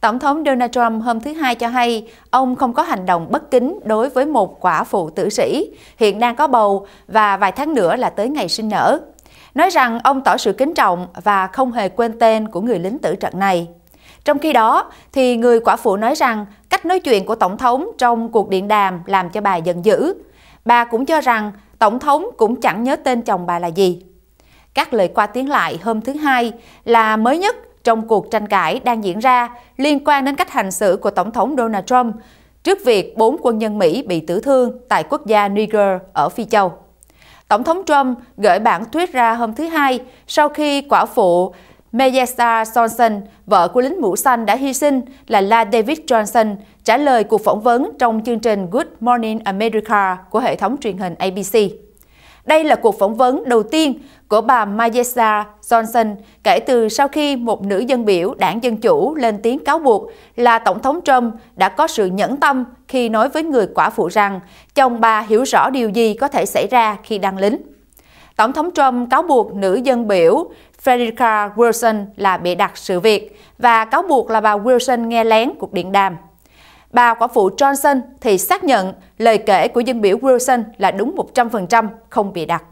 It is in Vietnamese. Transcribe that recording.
Tổng thống Donald Trump hôm thứ Hai cho hay ông không có hành động bất kính đối với một quả phụ tử sĩ, hiện đang có bầu và vài tháng nữa là tới ngày sinh nở. Nói rằng ông tỏ sự kính trọng và không hề quên tên của người lính tử trận này. Trong khi đó, thì người quả phụ nói rằng cách nói chuyện của Tổng thống trong cuộc điện đàm làm cho bà giận dữ. Bà cũng cho rằng Tổng thống cũng chẳng nhớ tên chồng bà là gì. Các lời qua tiếng lại hôm thứ Hai là mới nhất trong cuộc tranh cãi đang diễn ra liên quan đến cách hành xử của Tổng thống Donald Trump trước việc bốn quân nhân Mỹ bị tử thương tại quốc gia Niger ở Phi Châu. Tổng thống Trump gửi bản tweet ra hôm thứ Hai sau khi quả phụ Meyesa Johnson, vợ của lính mũ xanh đã hy sinh là La David Johnson, trả lời cuộc phỏng vấn trong chương trình Good Morning America của hệ thống truyền hình ABC. Đây là cuộc phỏng vấn đầu tiên của bà Majessa Johnson kể từ sau khi một nữ dân biểu đảng Dân Chủ lên tiếng cáo buộc là Tổng thống Trump đã có sự nhẫn tâm khi nói với người quả phụ rằng chồng bà hiểu rõ điều gì có thể xảy ra khi đăng lính. Tổng thống Trump cáo buộc nữ dân biểu Frederica Wilson là bị đặt sự việc và cáo buộc là bà Wilson nghe lén cuộc điện đàm. Bà quả phụ Johnson thì xác nhận lời kể của dân biểu Wilson là đúng 100%, không bị đặt.